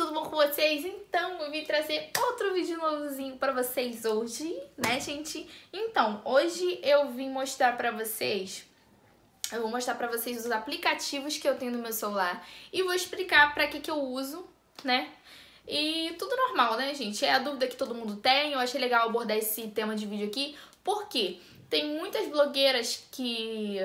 tudo bom com vocês? Então, eu vim trazer outro vídeo novozinho pra vocês hoje, né, gente? Então, hoje eu vim mostrar pra vocês... Eu vou mostrar pra vocês os aplicativos que eu tenho no meu celular e vou explicar pra que que eu uso, né? E tudo normal, né, gente? É a dúvida que todo mundo tem, eu achei legal abordar esse tema de vídeo aqui, porque tem muitas blogueiras que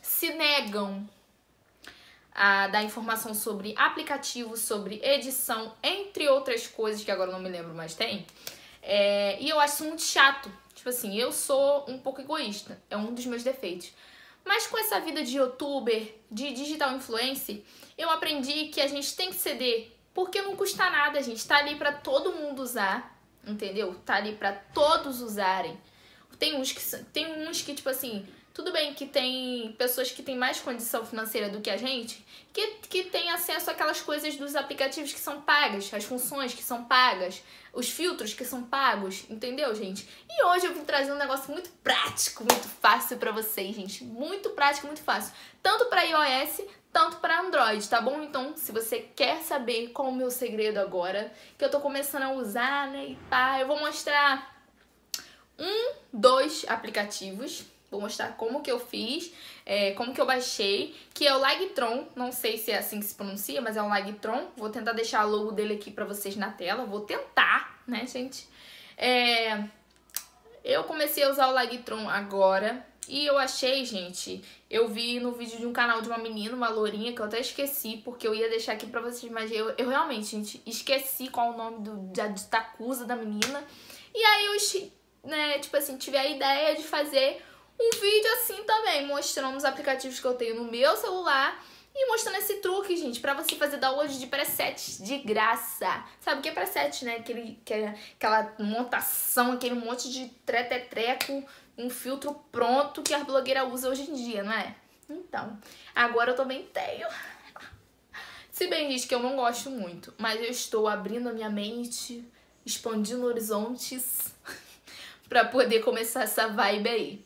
se negam ah, dar informação sobre aplicativos, sobre edição, entre outras coisas que agora não me lembro mais tem. É, e eu acho isso muito chato. Tipo assim, eu sou um pouco egoísta, é um dos meus defeitos. Mas com essa vida de youtuber, de digital influencer, eu aprendi que a gente tem que ceder, porque não custa nada, a gente. Tá ali para todo mundo usar, entendeu? Tá ali para todos usarem. Tem uns que, tem uns que tipo assim, tudo bem que tem pessoas que têm mais condição financeira do que a gente, que, que tem acesso àquelas coisas dos aplicativos que são pagas, as funções que são pagas, os filtros que são pagos, entendeu, gente? E hoje eu vim trazer um negócio muito prático, muito fácil para vocês, gente. Muito prático, muito fácil. Tanto para iOS, tanto para Android, tá bom? Então, se você quer saber qual o meu segredo agora, que eu tô começando a usar, né, e pá, eu vou mostrar um, dois aplicativos. Vou mostrar como que eu fiz, é, como que eu baixei, que é o Lagtron, não sei se é assim que se pronuncia, mas é um Lagtron. Vou tentar deixar a logo dele aqui pra vocês na tela, vou tentar, né, gente? É, eu comecei a usar o Lagtron agora e eu achei, gente, eu vi no vídeo de um canal de uma menina, uma lourinha, que eu até esqueci, porque eu ia deixar aqui pra vocês, mas eu, eu realmente, gente, esqueci qual o nome do, da, da acusa da menina. E aí eu né, tipo assim, tive a ideia de fazer um vídeo assim também, mostrando os aplicativos que eu tenho no meu celular e mostrando esse truque, gente, pra você fazer download de presets de graça. Sabe o que é preset, né? Aquele, que, é aquela montação, aquele monte de tretetreco, um filtro pronto que as blogueiras usam hoje em dia, não é? Então, agora eu também tenho. Se bem, diz que eu não gosto muito, mas eu estou abrindo a minha mente, expandindo horizontes para poder começar essa vibe aí.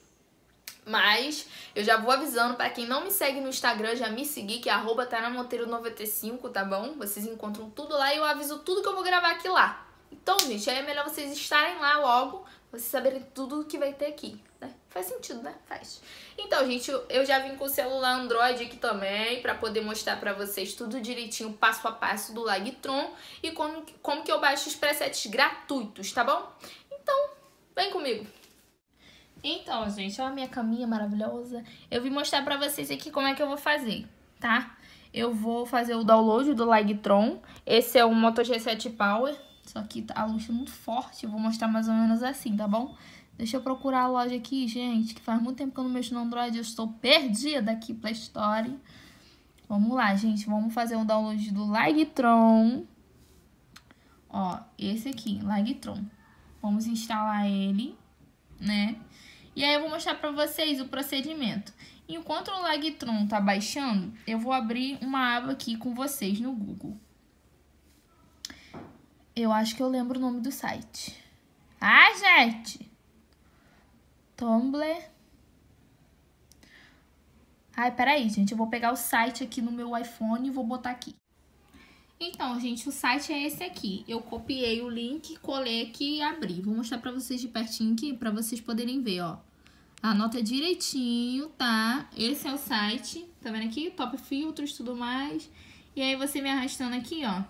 Mas eu já vou avisando para quem não me segue no Instagram, já me seguir, que é arroba 95 tá bom? Vocês encontram tudo lá e eu aviso tudo que eu vou gravar aqui lá. Então, gente, aí é melhor vocês estarem lá logo, vocês saberem tudo que vai ter aqui, né? Faz sentido, né? Faz. Então, gente, eu já vim com o celular Android aqui também, pra poder mostrar pra vocês tudo direitinho, passo a passo do Lagtron e como, como que eu baixo os presets gratuitos, tá bom? Vem comigo! Então, gente, olha a minha caminha maravilhosa. Eu vim mostrar pra vocês aqui como é que eu vou fazer, tá? Eu vou fazer o download do Lightron. Esse é o Moto G7 Power. Só que tá a luz tá muito forte, eu vou mostrar mais ou menos assim, tá bom? Deixa eu procurar a loja aqui, gente, que faz muito tempo que eu não mexo no Android, eu estou perdida aqui Play história Vamos lá, gente, vamos fazer um download do Lightron. Ó, esse aqui, Lightron. Vamos instalar ele, né? E aí eu vou mostrar para vocês o procedimento. Enquanto o Lagtron tá baixando, eu vou abrir uma aba aqui com vocês no Google. Eu acho que eu lembro o nome do site. Ah, gente! Tumblr. Ai, peraí, gente. Eu vou pegar o site aqui no meu iPhone e vou botar aqui. Então, gente, o site é esse aqui. Eu copiei o link, colei aqui e abri. Vou mostrar pra vocês de pertinho aqui, pra vocês poderem ver, ó. Anota direitinho, tá? Esse é o site, tá vendo aqui? Top filtros, tudo mais. E aí, você me arrastando aqui, ó.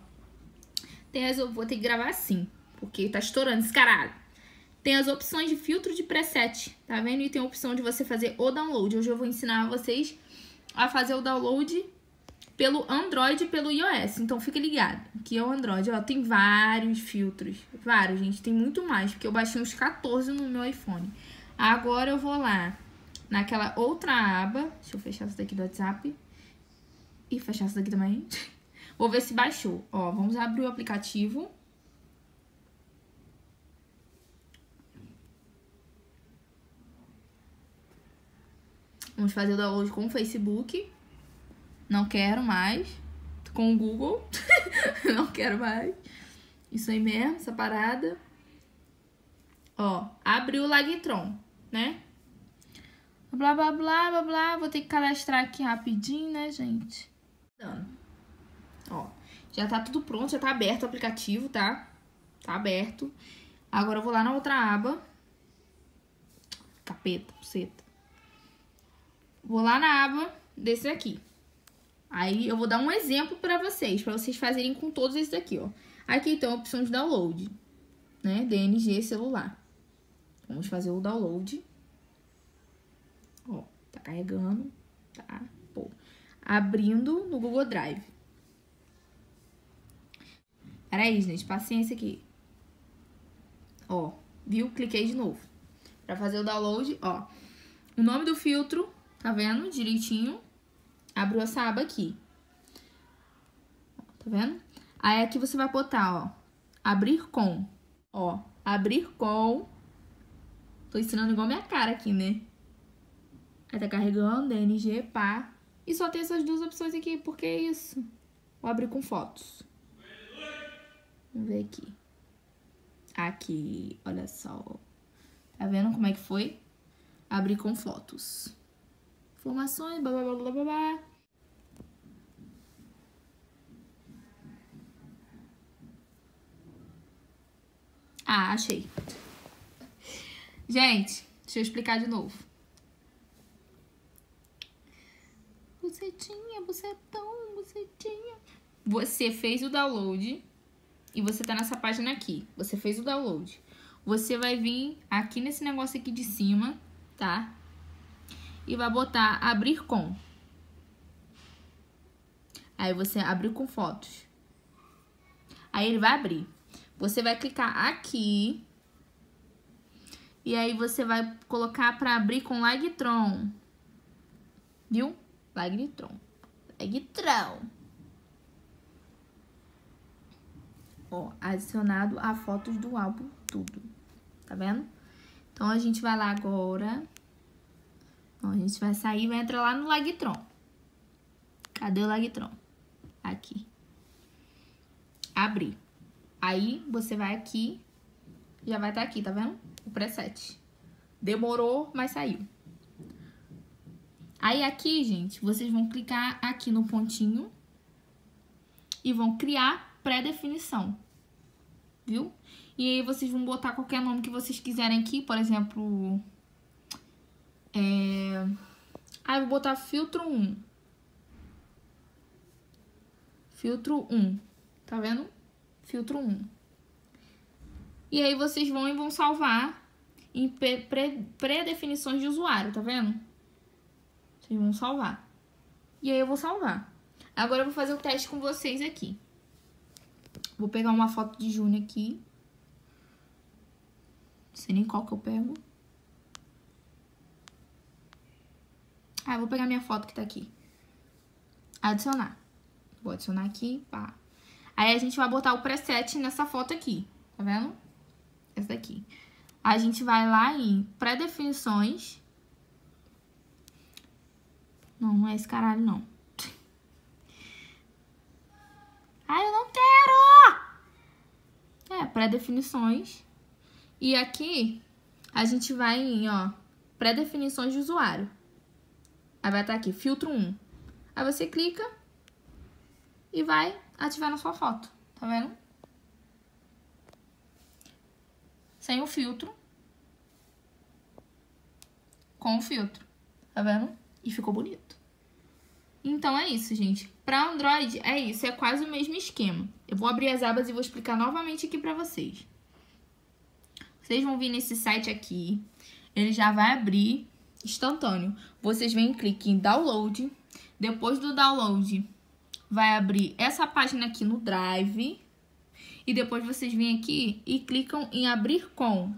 Tem as... Vou ter que gravar assim, porque tá estourando esse caralho. Tem as opções de filtro de preset, tá vendo? E tem a opção de você fazer o download. Hoje eu vou ensinar vocês a fazer o download pelo Android e pelo iOS. Então fica ligado que é o Android, ó, tem vários filtros, vários, gente, tem muito mais, porque eu baixei uns 14 no meu iPhone. Agora eu vou lá naquela outra aba, deixa eu fechar essa daqui do WhatsApp e fechar essa daqui também. vou ver se baixou. Ó, vamos abrir o aplicativo. Vamos fazer o download com o Facebook não quero mais. Com o Google, não quero mais. Isso aí mesmo, essa parada. Ó, abriu o Lagtron, né? Blá, blá, blá, blá, blá. Vou ter que cadastrar aqui rapidinho, né, gente? Ó, já tá tudo pronto, já tá aberto o aplicativo, tá? Tá aberto. Agora eu vou lá na outra aba. Capeta, buceta. Vou lá na aba desse aqui. Aí eu vou dar um exemplo para vocês, para vocês fazerem com todos esses aqui, ó. Aqui então a opção de download, né? DNG celular. Vamos fazer o download. Ó, tá carregando, tá? Pô. Abrindo no Google Drive. Peraí, gente, paciência aqui. Ó, viu? Cliquei de novo. Pra fazer o download, ó. O nome do filtro, tá vendo? Direitinho Abriu essa aba aqui. Tá vendo? Aí aqui você vai botar, ó, abrir com. Ó, abrir com. Tô ensinando igual minha cara aqui, né? Aí tá carregando, DNG, pá. E só tem essas duas opções aqui, porque é isso. Vou abrir com fotos. Vamos ver aqui. Aqui, olha só. Tá vendo como é que foi? Abrir com fotos. Informações, blá blá blá blá blá. Ah, achei. Gente, deixa eu explicar de novo. Bucetinha, bucetão, bucetinha. Você fez o download e você tá nessa página aqui. Você fez o download. Você vai vir aqui nesse negócio aqui de cima, tá? e vai botar abrir com. Aí você abre com fotos. Aí ele vai abrir. Você vai clicar aqui. E aí você vai colocar para abrir com Lagtron. Viu? Lagtron. Lagtron. Ó, adicionado a fotos do álbum tudo. Tá vendo? Então a gente vai lá agora Ó, a gente vai sair e vai entrar lá no Lagtron. Cadê o Lagtron? Aqui. Abrir. Aí, você vai aqui, já vai estar tá aqui, tá vendo? O preset. Demorou, mas saiu. Aí, aqui, gente, vocês vão clicar aqui no pontinho e vão criar pré-definição, viu? E aí, vocês vão botar qualquer nome que vocês quiserem aqui, por exemplo, é... Ah, eu vou botar filtro 1. Filtro 1. Tá vendo? Filtro 1. E aí vocês vão e vão salvar em pré-definições de usuário, tá vendo? Vocês vão salvar. E aí eu vou salvar. Agora eu vou fazer o teste com vocês aqui. Vou pegar uma foto de Júnior aqui. Não sei nem qual que eu pego. Ah, vou pegar minha foto que tá aqui. Adicionar. Vou adicionar aqui, pá. Aí a gente vai botar o preset nessa foto aqui, tá vendo? Essa daqui. A gente vai lá em pré-definições. Não, não é esse caralho, não. Ai, eu não quero! É, pré-definições. E aqui, a gente vai em, ó, pré-definições de usuário. Aí vai estar aqui, filtro 1. Aí você clica e vai ativar na sua foto, tá vendo? Sem o filtro. Com o filtro, tá vendo? E ficou bonito. Então é isso, gente. Para Android é isso, é quase o mesmo esquema. Eu vou abrir as abas e vou explicar novamente aqui para vocês. Vocês vão vir nesse site aqui, ele já vai abrir instantâneo. Vocês vêm e cliquem em download. Depois do download, vai abrir essa página aqui no Drive. E depois vocês vêm aqui e clicam em abrir com.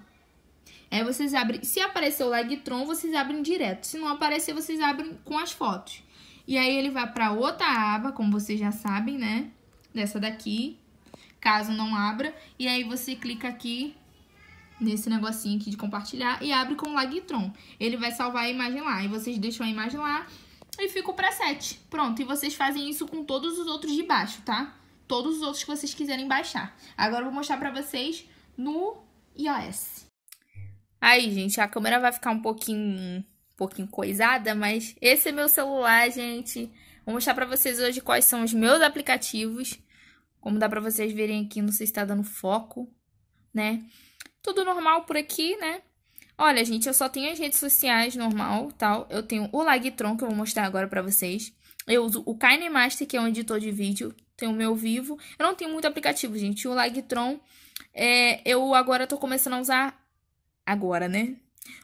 Aí vocês abrem, se aparecer o Legtron, vocês abrem direto. Se não aparecer, vocês abrem com as fotos. E aí ele vai para outra aba, como vocês já sabem, né? Dessa daqui, caso não abra. E aí você clica aqui nesse negocinho aqui de compartilhar e abre com o Lagitron. Ele vai salvar a imagem lá. E vocês deixam a imagem lá e fica o preset. Pronto, e vocês fazem isso com todos os outros de baixo, tá? Todos os outros que vocês quiserem baixar. Agora eu vou mostrar pra vocês no iOS. Aí, gente, a câmera vai ficar um pouquinho, um pouquinho coisada, mas esse é meu celular, gente. Vou mostrar pra vocês hoje quais são os meus aplicativos. Como dá pra vocês verem aqui, não sei se tá dando foco, né? Tudo normal por aqui, né? Olha, gente, eu só tenho as redes sociais normal, tal. Eu tenho o Lagtron, que eu vou mostrar agora pra vocês. Eu uso o KineMaster, que é um editor de vídeo. Tenho o meu vivo. Eu não tenho muito aplicativo, gente. O Lagtron, é, eu agora tô começando a usar... Agora, né?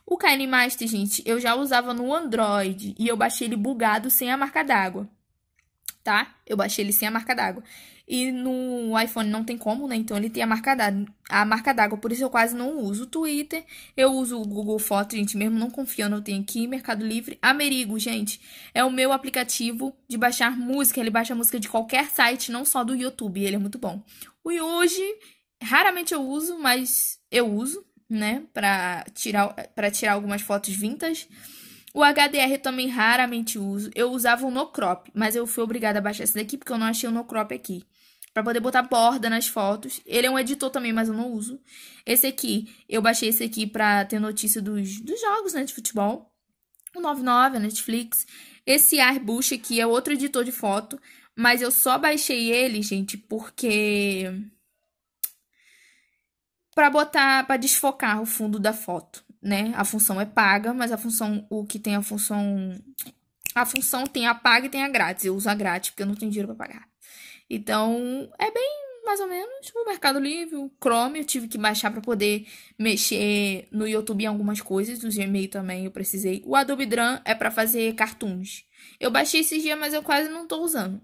O KineMaster, gente, eu já usava no Android. E eu baixei ele bugado, sem a marca d'água. Tá? Eu baixei ele sem a marca d'água. E no iPhone não tem como, né? Então ele tem a marca d'água. Por isso eu quase não uso o Twitter. Eu uso o Google Foto, gente, mesmo não confiando, eu tenho aqui. Mercado Livre. Amerigo, gente, é o meu aplicativo de baixar música. Ele baixa música de qualquer site, não só do YouTube. Ele é muito bom. O Yuji, raramente eu uso, mas eu uso, né? Pra tirar, pra tirar algumas fotos vintas. O HDR eu também raramente uso. Eu usava o No Crop, mas eu fui obrigada a baixar esse daqui porque eu não achei o No Crop aqui para poder botar borda nas fotos. Ele é um editor também, mas eu não uso. Esse aqui, eu baixei esse aqui pra ter notícia dos, dos jogos, né, de futebol. O 99, a Netflix. Esse Airbrush aqui é outro editor de foto, mas eu só baixei ele, gente, porque... Pra botar, para desfocar o fundo da foto, né? A função é paga, mas a função, o que tem a função... A função tem a paga e tem a grátis. Eu uso a grátis porque eu não tenho dinheiro pra pagar. Então, é bem mais ou menos o Mercado Livre, o Chrome, eu tive que baixar para poder mexer no YouTube em algumas coisas, do Gmail também eu precisei. O Adobe Drum é para fazer cartoons. Eu baixei esses dias, mas eu quase não tô usando.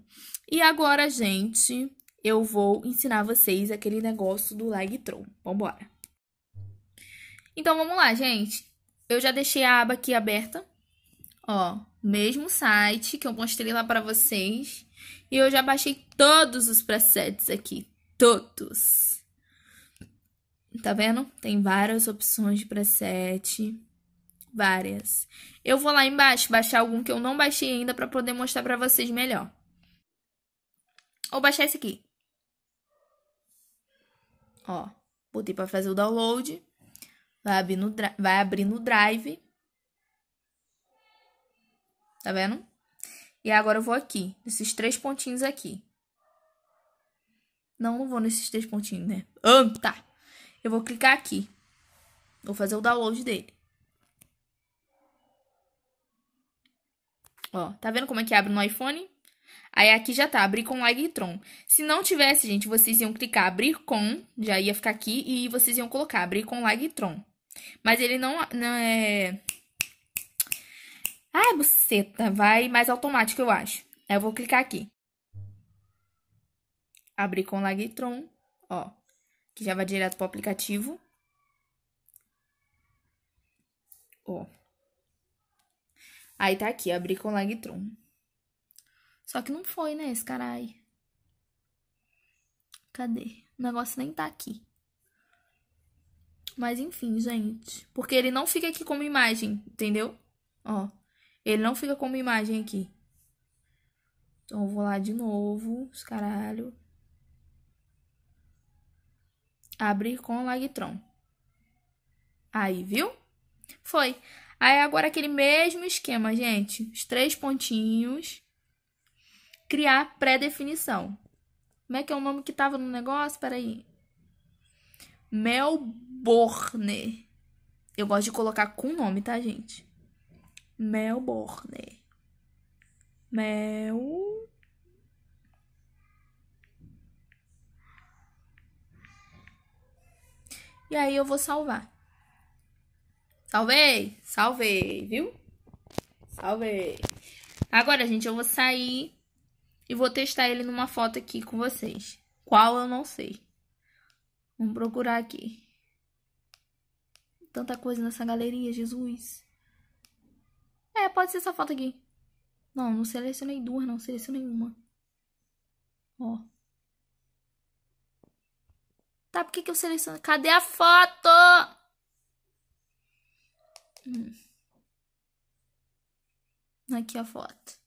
E agora, gente, eu vou ensinar vocês aquele negócio do Lightroom. Vambora! Então, vamos lá, gente. Eu já deixei a aba aqui aberta. Ó, mesmo site que eu mostrei lá para vocês. E eu já baixei todos os presets aqui, todos. Tá vendo? Tem várias opções de preset, várias. Eu vou lá embaixo baixar algum que eu não baixei ainda para poder mostrar para vocês melhor. Ou baixar esse aqui. Ó, botei para fazer o download. Vai abrir no, vai abrir no Drive. Tá vendo? E agora eu vou aqui, nesses três pontinhos aqui. Não, não vou nesses três pontinhos, né? Ah, tá. Eu vou clicar aqui. Vou fazer o download dele. Ó, tá vendo como é que abre no iPhone? Aí aqui já tá, abrir com Lightroom. Se não tivesse, gente, vocês iam clicar abrir com, já ia ficar aqui, e vocês iam colocar abrir com Lightroom. Mas ele não, não é... Ai, ah, é buceta, vai mais automático, eu acho. Aí eu vou clicar aqui. Abrir com Lagitron, ó, que já vai direto pro aplicativo. Ó. Aí tá aqui, abrir com Lagitron. Só que não foi, né, esse carai. Cadê? O negócio nem tá aqui. Mas enfim, gente. Porque ele não fica aqui como imagem, entendeu? Ó. Ele não fica como imagem aqui. Então, eu vou lá de novo, os caralho. Abrir com o Lagtron. Aí, viu? Foi. Aí, agora aquele mesmo esquema, gente. Os três pontinhos. Criar pré-definição. Como é que é o nome que tava no negócio? Peraí. Melbourne. Eu gosto de colocar com nome, tá, gente? Melbourne. Mel. E aí eu vou salvar. Salvei, salvei, viu? Salvei. Agora, gente, eu vou sair e vou testar ele numa foto aqui com vocês. Qual eu não sei. Vamos procurar aqui. Tanta coisa nessa galeria, Jesus. É, pode ser essa foto aqui. Não, não selecionei duas, não. Selecionei uma. Ó. Tá, por que, que eu selecionei? Cadê a foto? Hum. Aqui a foto.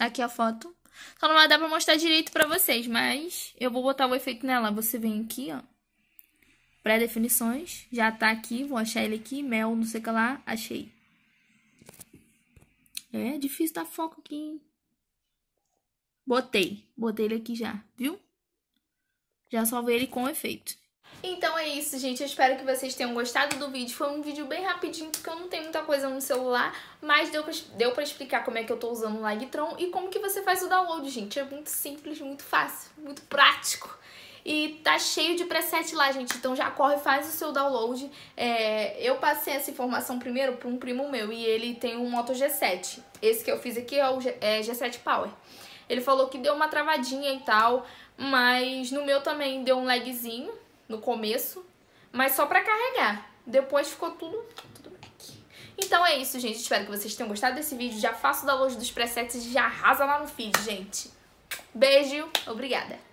Aqui a foto. Só não vai dar pra mostrar direito pra vocês, mas eu vou botar o efeito nela. Você vem aqui, ó. Pré-definições. Já tá aqui, vou achar ele aqui. Mel, não sei o que lá. Achei. É difícil dar foco aqui, hein? Botei. Botei ele aqui já, viu? Já salvei ele com efeito. Então é isso, gente. Eu espero que vocês tenham gostado do vídeo. Foi um vídeo bem rapidinho, porque eu não tenho muita coisa no celular, mas deu pra, deu pra explicar como é que eu tô usando o Lightroom e como que você faz o download, gente. É muito simples, muito fácil, muito prático. E tá cheio de preset lá, gente. Então já corre, faz o seu download. É, eu passei essa informação primeiro para um primo meu e ele tem um Moto G7. Esse que eu fiz aqui é o G, é, G7 Power. Ele falou que deu uma travadinha e tal, mas no meu também deu um lagzinho no começo, mas só para carregar. Depois ficou tudo, tudo Então é isso, gente. Espero que vocês tenham gostado desse vídeo. Já faço o download dos presets e já arrasa lá no feed, gente. Beijo, obrigada.